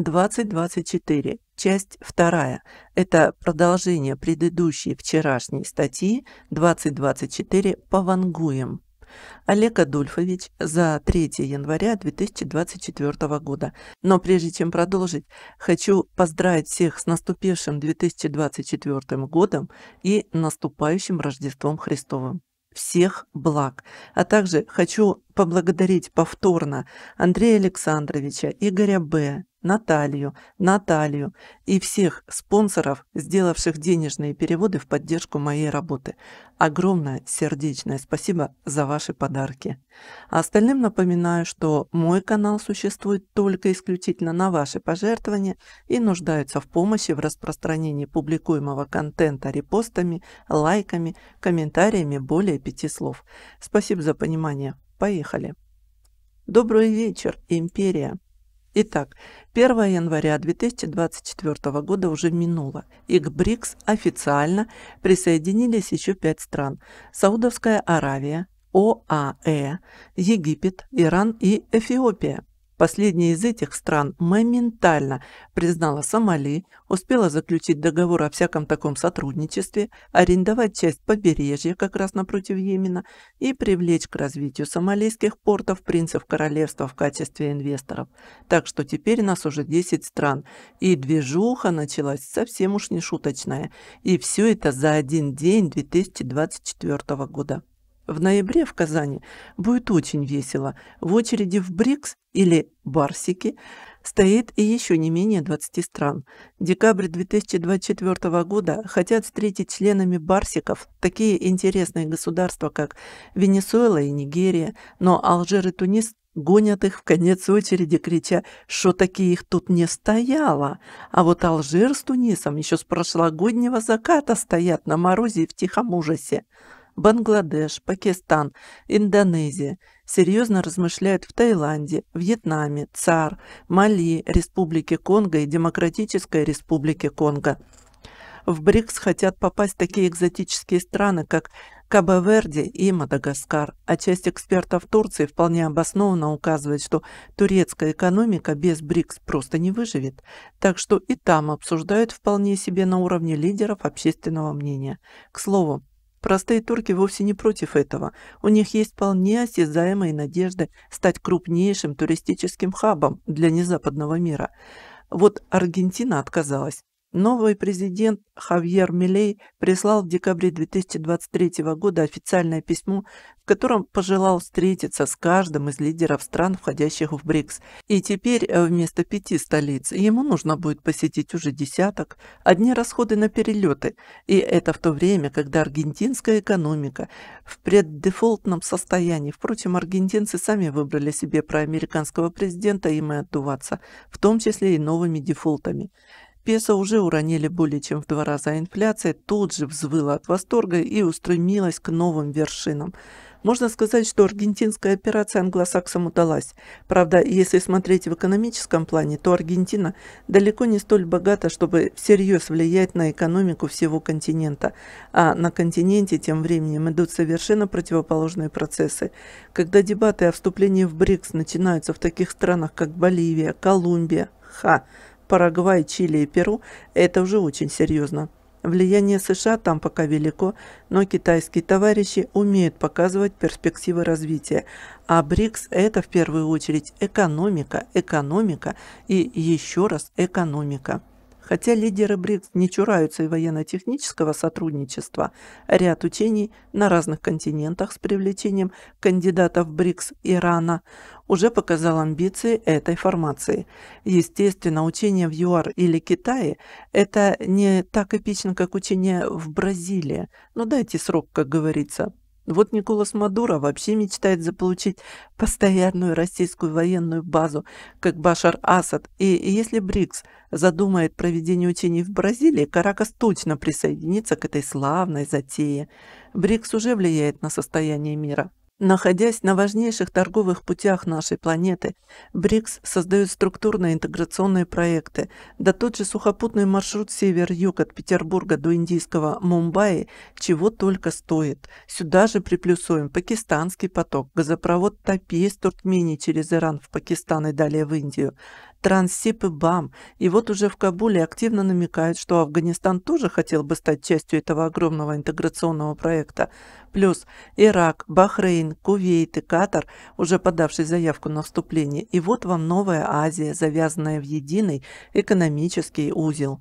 2024, часть 2. Это продолжение предыдущей вчерашней статьи 2024 по вангуем. Олег Адольфович за 3 января 2024 года. Но прежде чем продолжить, хочу поздравить всех с наступившим 2024 годом и наступающим Рождеством Христовым всех благ. А также хочу поблагодарить повторно Андрея Александровича, Игоря Б., Наталью, Наталью и всех спонсоров, сделавших денежные переводы в поддержку моей работы. Огромное сердечное спасибо за ваши подарки. А остальным напоминаю, что мой канал существует только исключительно на ваши пожертвования и нуждается в помощи в распространении публикуемого контента репостами, лайками, комментариями более пяти слов. Спасибо за понимание. Поехали. Добрый вечер, Империя! Итак, 1 января 2024 года уже минуло, и к БРИКС официально присоединились еще пять стран – Саудовская Аравия, ОАЭ, Египет, Иран и Эфиопия. Последняя из этих стран моментально признала Сомали, успела заключить договор о всяком таком сотрудничестве, арендовать часть побережья как раз напротив Йемена и привлечь к развитию сомалийских портов принцев королевства в качестве инвесторов. Так что теперь нас уже 10 стран, и движуха началась совсем уж не шуточная. И все это за один день 2024 года. В ноябре в Казани будет очень весело. В очереди в БРИКС или Барсики стоит и еще не менее 20 стран. Декабрь 2024 года хотят встретить членами Барсиков такие интересные государства, как Венесуэла и Нигерия, но Алжир и Тунис гонят их в конец очереди, крича, что такие их тут не стояло. А вот Алжир с Тунисом еще с прошлогоднего заката стоят на морозе и в тихом ужасе. Бангладеш, Пакистан, Индонезия, серьезно размышляют в Таиланде, Вьетнаме, ЦАР, Мали, Республике Конго и Демократической Республике Конго. В БРИКС хотят попасть такие экзотические страны, как Кабо-Верде и Мадагаскар, а часть экспертов Турции вполне обоснованно указывает, что турецкая экономика без БРИКС просто не выживет, так что и там обсуждают вполне себе на уровне лидеров общественного мнения. К слову, Простые турки вовсе не против этого. У них есть вполне осязаемые надежды стать крупнейшим туристическим хабом для незападного мира. Вот Аргентина отказалась. Новый президент Хавьер Милей прислал в декабре 2023 года официальное письмо, в котором пожелал встретиться с каждым из лидеров стран, входящих в БРИКС. И теперь э, вместо пяти столиц ему нужно будет посетить уже десяток, одни расходы на перелеты, и это в то время, когда аргентинская экономика в преддефолтном состоянии. Впрочем, аргентинцы сами выбрали себе проамериканского президента, им и отдуваться, в том числе и новыми дефолтами. Песо уже уронили более чем в два раза, а инфляция тут же взвыла от восторга и устремилась к новым вершинам. Можно сказать, что аргентинская операция англосаксам удалась. Правда, если смотреть в экономическом плане, то Аргентина далеко не столь богата, чтобы всерьез влиять на экономику всего континента. А на континенте тем временем идут совершенно противоположные процессы. Когда дебаты о вступлении в БРИКС начинаются в таких странах, как Боливия, Колумбия, Ха, Парагвай, Чили и Перу – это уже очень серьезно. Влияние США там пока велико, но китайские товарищи умеют показывать перспективы развития. А БРИКС – это в первую очередь экономика, экономика и еще раз экономика. Хотя лидеры БРИКС не чураются и военно-технического сотрудничества, ряд учений на разных континентах с привлечением кандидатов БРИКС Ирана уже показал амбиции этой формации. Естественно, учения в ЮАР или Китае – это не так эпично, как учения в Бразилии. Но дайте срок, как говорится. Вот Николас Мадуро вообще мечтает заполучить постоянную российскую военную базу, как Башар Асад. И если БРИКС задумает проведение учений в Бразилии, Каракас точно присоединится к этой славной затее. БРИКС уже влияет на состояние мира. Находясь на важнейших торговых путях нашей планеты, БРИКС создают структурно-интеграционные проекты, да тот же сухопутный маршрут север-юг от Петербурга до индийского Мумбаи чего только стоит. Сюда же приплюсуем пакистанский поток, газопровод Топи из Туркмении через Иран в Пакистан и далее в Индию – Транссиб и БАМ. И вот уже в Кабуле активно намекают, что Афганистан тоже хотел бы стать частью этого огромного интеграционного проекта. Плюс Ирак, Бахрейн, Кувейт и Катар, уже подавший заявку на вступление. И вот вам новая Азия, завязанная в единый экономический узел.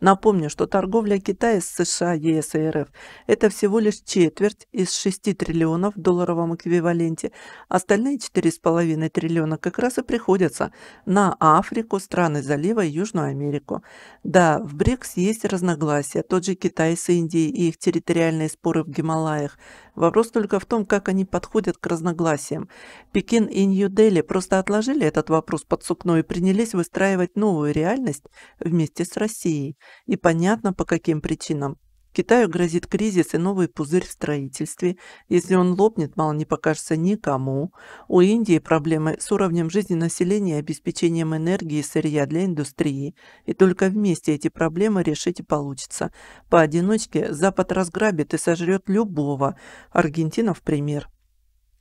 Напомню, что торговля Китая с США, ЕС и РФ – это всего лишь четверть из 6 триллионов в долларовом эквиваленте. Остальные 4,5 триллиона как раз и приходятся на Африку, страны залива и Южную Америку. Да, в БРИКС есть разногласия. Тот же Китай с Индией и их территориальные споры в Гималаях – Вопрос только в том, как они подходят к разногласиям. Пекин и Нью-Дели просто отложили этот вопрос под сукно и принялись выстраивать новую реальность вместе с Россией. И понятно, по каким причинам. Китаю грозит кризис и новый пузырь в строительстве. Если он лопнет, мало не покажется никому. У Индии проблемы с уровнем жизни населения и обеспечением энергии и сырья для индустрии. И только вместе эти проблемы решить и получится. Поодиночке Запад разграбит и сожрет любого. Аргентина в пример.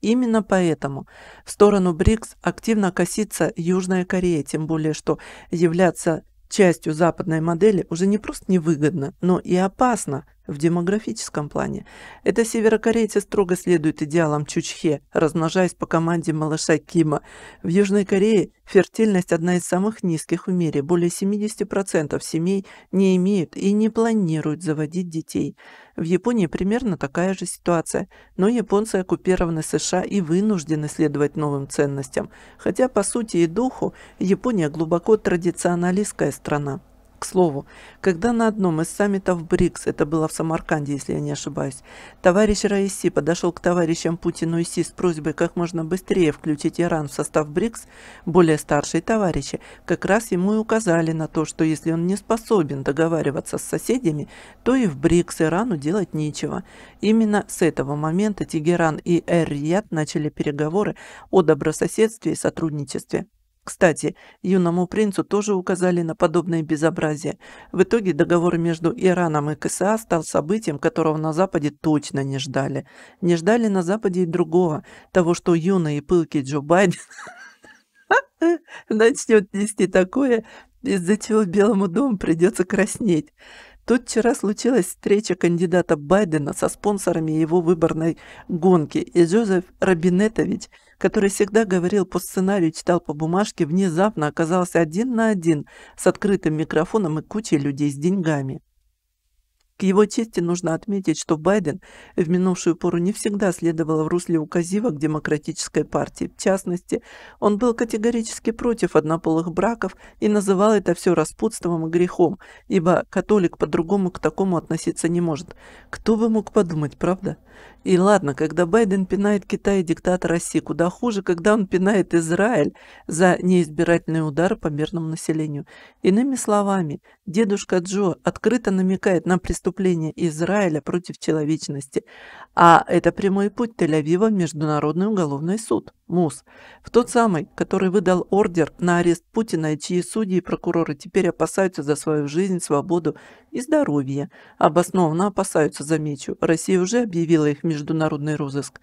Именно поэтому в сторону БРИКС активно косится Южная Корея, тем более что являться частью западной модели уже не просто невыгодно, но и опасно в демографическом плане. Эта северокорейцы строго следует идеалам Чучхе, размножаясь по команде малыша Кима. В Южной Корее фертильность одна из самых низких в мире. Более 70% семей не имеют и не планируют заводить детей. В Японии примерно такая же ситуация, но японцы оккупированы США и вынуждены следовать новым ценностям. Хотя по сути и духу Япония глубоко традиционалистская страна. К слову, когда на одном из саммитов БРИКС, это было в Самарканде, если я не ошибаюсь, товарищ Раиси подошел к товарищам Путину и Си с просьбой как можно быстрее включить Иран в состав БРИКС, более старшие товарищи как раз ему и указали на то, что если он не способен договариваться с соседями, то и в БРИКС Ирану делать нечего. Именно с этого момента Тегеран и эр начали переговоры о добрососедстве и сотрудничестве. Кстати, юному принцу тоже указали на подобные безобразия. В итоге договор между Ираном и КСА стал событием, которого на Западе точно не ждали. Не ждали на Западе и другого, того, что юный и пылкий Джо Байден начнет нести такое, из-за чего Белому дому придется краснеть. Тут вчера случилась встреча кандидата Байдена со спонсорами его выборной гонки, и Джозеф Рабинетович, который всегда говорил по сценарию, читал по бумажке, внезапно оказался один на один с открытым микрофоном и кучей людей с деньгами. К его чести нужно отметить, что Байден в минувшую пору не всегда следовал в русле указивок демократической партии. В частности, он был категорически против однополых браков и называл это все распутством и грехом, ибо католик по-другому к такому относиться не может. Кто бы мог подумать, правда? И ладно, когда Байден пинает Китай и диктатор России, куда хуже, когда он пинает Израиль за неизбирательный удар по мирному населению. Иными словами, дедушка Джо открыто намекает на преступление наступление Израиля против человечности, а это прямой путь Тель-Авива в Международный уголовный суд. МУС, в тот самый, который выдал ордер на арест Путина, чьи судьи и прокуроры теперь опасаются за свою жизнь, свободу и здоровье. Обоснованно опасаются, замечу. Россия уже объявила их международный розыск.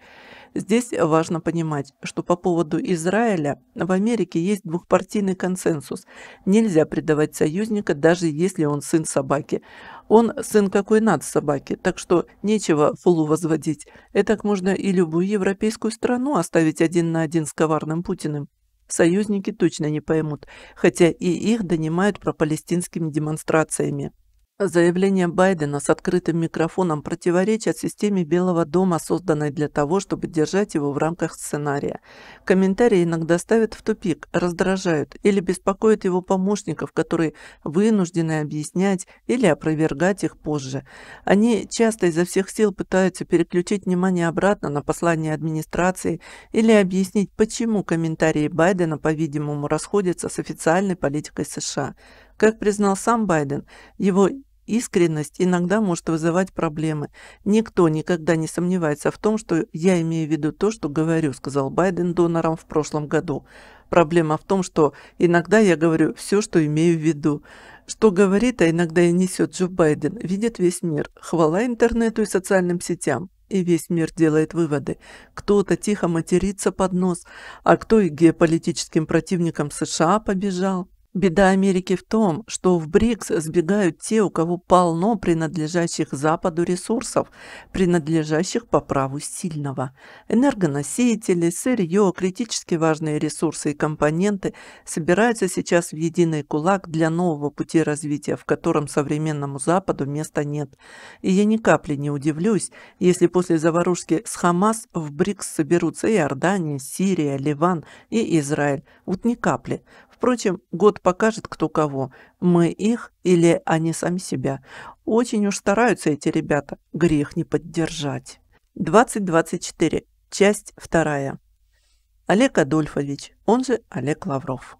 Здесь важно понимать, что по поводу Израиля в Америке есть двухпартийный консенсус. Нельзя предавать союзника, даже если он сын собаки. Он сын какой над собаки, так что нечего фулу возводить. Это, так можно и любую европейскую страну оставить один на один с коварным Путиным. Союзники точно не поймут, хотя и их донимают пропалестинскими демонстрациями. Заявления Байдена с открытым микрофоном противоречат системе Белого дома, созданной для того, чтобы держать его в рамках сценария. Комментарии иногда ставят в тупик, раздражают или беспокоят его помощников, которые вынуждены объяснять или опровергать их позже. Они часто изо всех сил пытаются переключить внимание обратно на послание администрации или объяснить, почему комментарии Байдена, по-видимому, расходятся с официальной политикой США. Как признал сам Байден, его Искренность иногда может вызывать проблемы. Никто никогда не сомневается в том, что я имею в виду то, что говорю, сказал Байден донорам в прошлом году. Проблема в том, что иногда я говорю все, что имею в виду. Что говорит, а иногда и несет Джо Байден, видит весь мир. Хвала интернету и социальным сетям. И весь мир делает выводы. Кто-то тихо матерится под нос, а кто и геополитическим противникам США побежал. Беда Америки в том, что в БРИКС сбегают те, у кого полно принадлежащих Западу ресурсов, принадлежащих по праву сильного. Энергоносители, сырье, критически важные ресурсы и компоненты собираются сейчас в единый кулак для нового пути развития, в котором современному Западу места нет. И я ни капли не удивлюсь, если после заварушки с Хамас в БРИКС соберутся и Иордания, Сирия, Ливан и Израиль. Вот ни капли. Впрочем, год покажет кто кого, мы их или они сами себя. Очень уж стараются эти ребята, грех не поддержать. 2024, часть вторая. Олег Адольфович, он же Олег Лавров.